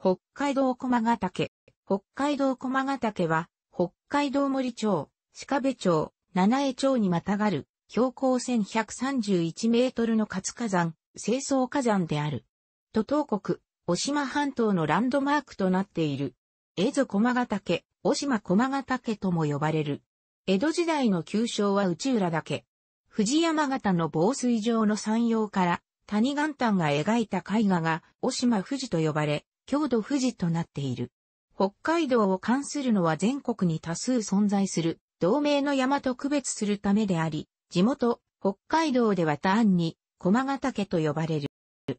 北海道駒ヶ岳。北海道駒ヶ岳は、北海道森町、鹿部町、七重町にまたがる、標高1131メートルの活火山、清掃火山である。都東国、お島半島のランドマークとなっている。江戸駒ヶ岳、お島駒ヶ岳とも呼ばれる。江戸時代の旧称は内浦岳。藤山型の防水場の山陽から、谷岩丹が描いた絵画が、お島富士と呼ばれ、郷土富士となっている。北海道を関するのは全国に多数存在する、同盟の山と区別するためであり、地元、北海道では単に、駒ヶ岳と呼ばれる。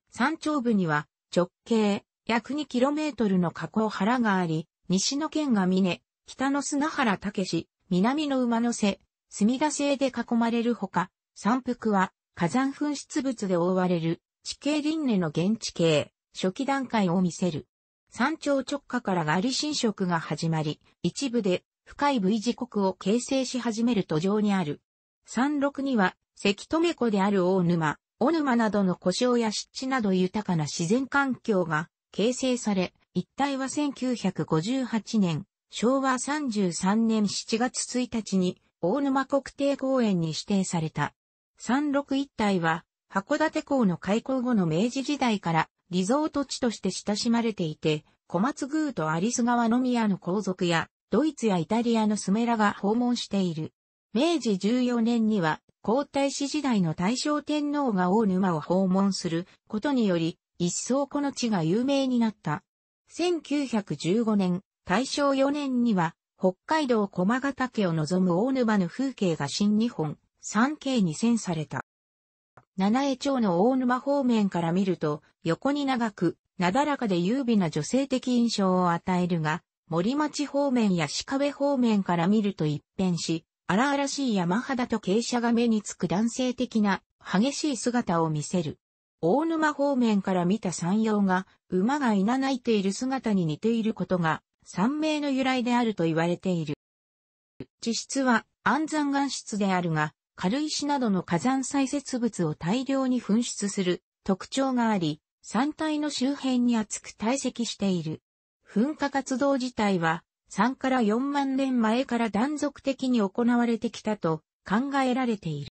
山頂部には、直径、約 2km の河口原があり、西の県が峰、北の砂原武南の馬の瀬、墨田製で囲まれるほか、山腹は火山噴出物で覆われる地形輪廻の現地形、初期段階を見せる。山頂直下からガリ侵食が始まり、一部で深い V 字刻を形成し始める途上にある。山麓には、関留湖である大沼、小沼などの故障や湿地など豊かな自然環境が形成され、一帯は1958年、昭和33年7月1日に大沼国定公園に指定された。山麓一帯は、函館港の開港後の明治時代からリゾート地として親しまれていて、小松宮とアリス川の宮の皇族や、ドイツやイタリアのスメラが訪問している。明治14年には、皇太子時代の大正天皇が大沼を訪問することにより、一層この地が有名になった。1915年、大正4年には、北海道駒ヶ岳を望む大沼の風景が新日本 3K に遷された。七重町の大沼方面から見ると、横に長く、なだらかで優美な女性的印象を与えるが、森町方面や鹿部方面から見ると一変し、荒々しい山肌と傾斜が目につく男性的な激しい姿を見せる。大沼方面から見た山陽が馬がいなないている姿に似ていることが山名の由来であると言われている。地質は安山岩質であるが、軽石などの火山砕屑物を大量に噴出する特徴があり、山体の周辺に厚く堆積している。噴火活動自体は3から4万年前から断続的に行われてきたと考えられてい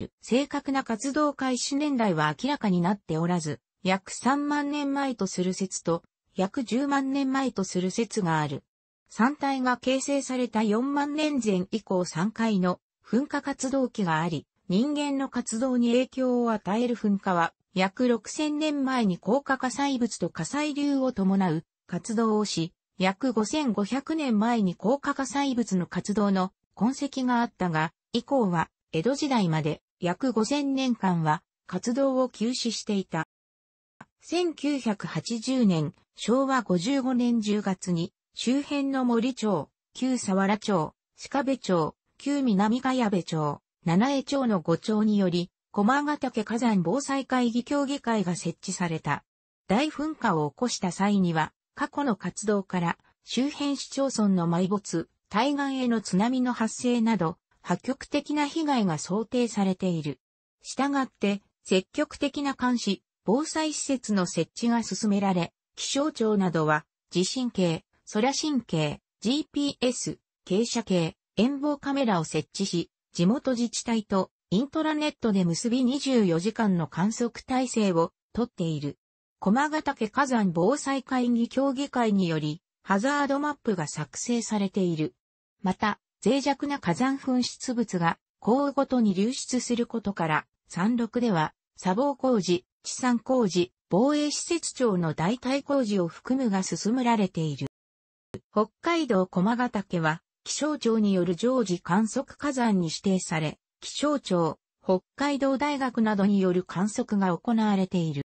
る。正確な活動開始年代は明らかになっておらず、約3万年前とする説と、約10万年前とする説がある。山体が形成された4万年前以降3回の噴火活動期があり、人間の活動に影響を与える噴火は、約6000年前に高架火災物と火砕流を伴う活動をし、約5500年前に高架火災物の活動の痕跡があったが、以降は江戸時代まで約5000年間は活動を休止していた。1980年、昭和55年10月に周辺の森町、旧佐原町、鹿部町、旧南茅部町、七重町の五町により、駒ヶ岳火山防災会議協議会が設置された。大噴火を起こした際には、過去の活動から周辺市町村の埋没、対岸への津波の発生など、破局的な被害が想定されている。したがって、積極的な監視、防災施設の設置が進められ、気象庁などは、地震計、空神経、GPS、傾斜計、遠望カメラを設置し、地元自治体とイントラネットで結び24時間の観測体制をとっている。駒ヶ岳火山防災会議協議会により、ハザードマップが作成されている。また、脆弱な火山噴出物が、降雨ごとに流出することから、山麓では、砂防工事、地産工事、防衛施設庁の代替工事を含むが進められている。北海道駒ヶ岳は気象庁による常時観測火山に指定され、気象庁、北海道大学などによる観測が行われている。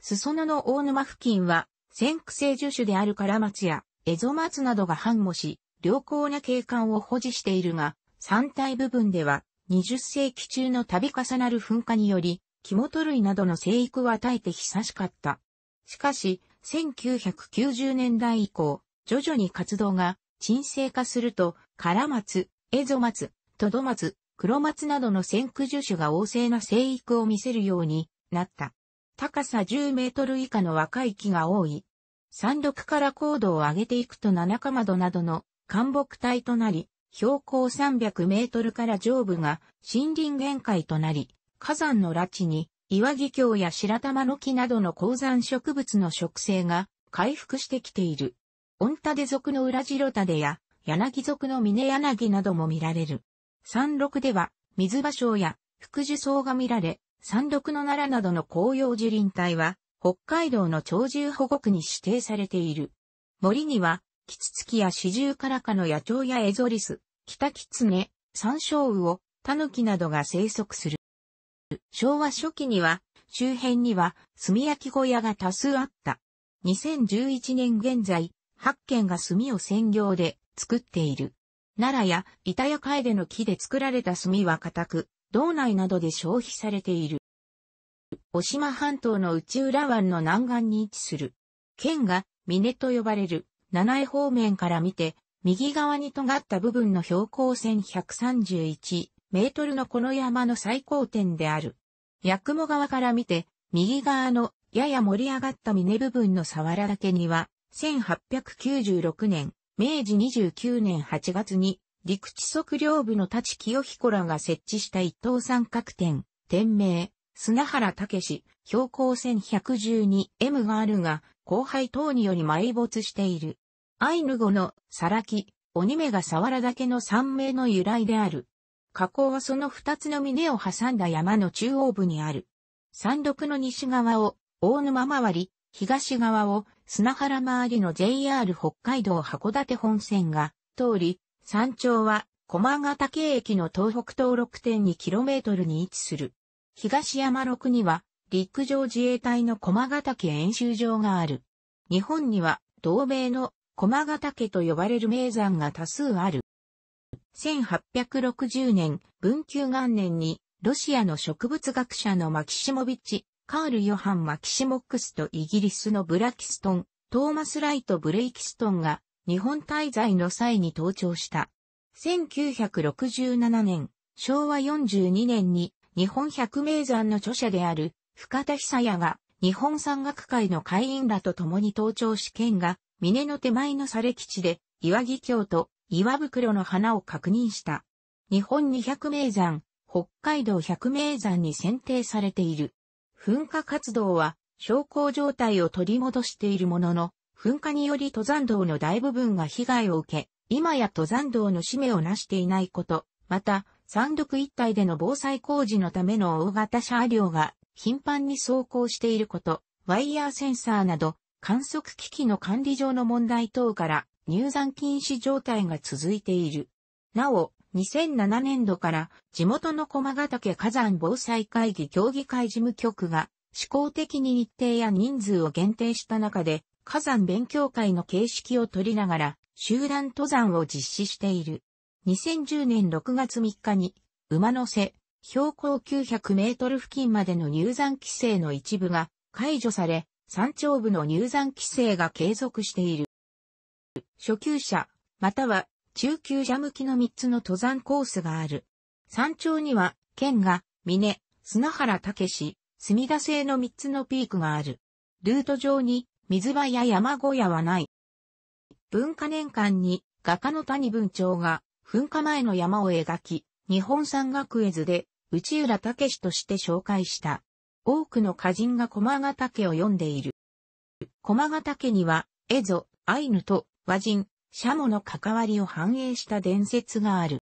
裾野の大沼付近は、先駆性樹種である唐松や、蝦夷松などが繁茂し、良好な景観を保持しているが、山体部分では、20世紀中の度重なる噴火により、肝取類などの生育を与えて久しかった。しかし、1990年代以降、徐々に活動が沈静化すると、カラマツ、エゾマツ、トドマツ、マツなどの先駆樹種が旺盛な生育を見せるようになった。高さ10メートル以下の若い木が多い。山麓から高度を上げていくと七かまどなどの干木帯となり、標高300メートルから上部が森林限界となり、火山の拉致に岩木鏡や白玉の木などの鉱山植物の植生が回復してきている。オンタデ族の裏ロタデや、柳族の峰柳なども見られる。山麓では、水芭蕉や福樹草が見られ、山麓の奈良などの紅葉樹林帯は、北海道の鳥獣保護区に指定されている。森には、キツツキやシジュウカラカの野鳥やエゾリス、キタキツネ、サンショウウオ、タヌキなどが生息する。昭和初期には、周辺には炭焼き小屋が多数あった。2011年現在、八軒が炭を専業で作っている。奈良や板屋楓の木で作られた炭は固く、道内などで消費されている。お島半島の内浦湾の南岸に位置する。県が峰と呼ばれる七重方面から見て、右側に尖った部分の標高1131メートルのこの山の最高点である。八雲側から見て、右側のやや盛り上がった峰部分の沢原岳には、1896年、明治29年8月に、陸地測量部の立清彦らが設置した一等三角点、店名、砂原武標高 1112M があるが、後輩等により埋没している。アイヌ語の、さらき、鬼目が沢原岳の三名の由来である。河口はその二つの峰を挟んだ山の中央部にある。山麓の西側を、大沼回り、東側を砂原周りの JR 北海道函館本線が通り、山頂は駒ヶ岳駅の東北東 6.2km に位置する。東山6には陸上自衛隊の駒ヶ岳演習場がある。日本には同盟の駒ヶ岳と呼ばれる名山が多数ある。1860年、文久元年にロシアの植物学者のマキシモビッチ・カール・ヨハン・マキシモックスとイギリスのブラキストン、トーマス・ライト・ブレイキストンが日本滞在の際に登庁した。1967年、昭和42年に日本百名山の著者である深田久也が日本山岳会の会員らと共に登庁試験が峰の手前の猿れ基地で岩木京と岩袋の花を確認した。日本二百名山、北海道百名山に選定されている。噴火活動は小康状態を取り戻しているものの、噴火により登山道の大部分が被害を受け、今や登山道の使命をなしていないこと、また、山麓一帯での防災工事のための大型車両が頻繁に走行していること、ワイヤーセンサーなど観測機器の管理上の問題等から入山禁止状態が続いている。なお、2007年度から地元の駒ヶ岳火山防災会議協議会事務局が試行的に日程や人数を限定した中で火山勉強会の形式を取りながら集団登山を実施している。2010年6月3日に馬の瀬、標高900メートル付近までの入山規制の一部が解除され、山頂部の入山規制が継続している。初級者、または中級者向きの3つの登山コースがある。山頂には、県が、峰、砂原武墨田製の3つのピークがある。ルート上に、水場や山小屋はない。文化年間に、画家の谷文長が、噴火前の山を描き、日本山岳絵図で、内浦武として紹介した。多くの歌人が駒ヶ岳を読んでいる。駒ヶ岳には、蝦夷、アイヌと和人、シャモの関わりを反映した伝説がある。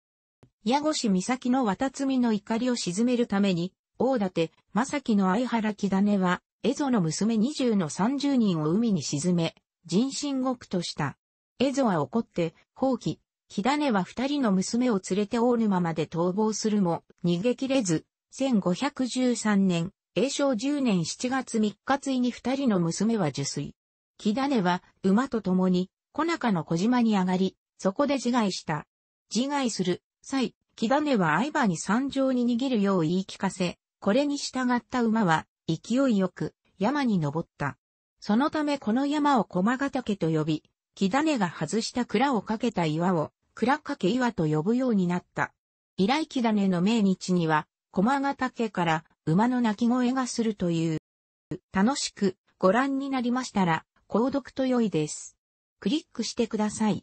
矢越岬の渡積の怒りを鎮めるために、大館、正樹の相原木種は、蝦夷の娘20の30人を海に沈め、人心獄とした。蝦夷は怒って、放棄。木種は二人の娘を連れて大沼まで逃亡するも、逃げ切れず、1513年、永正10年7月3日ついに二人の娘は受水。木種は馬と共に小中の小島に上がり、そこで自害した。自害する際、木種は相場に山上に逃げるよう言い聞かせ、これに従った馬は勢いよく山に登った。そのためこの山を駒ヶ岳と呼び、木種が外した蔵をかけた岩を、蔵掛け岩と呼ぶようになった。依頼木種の命日には、駒ヶ岳から馬の鳴き声がするという。楽しくご覧になりましたら、購読と良いです。クリックしてください。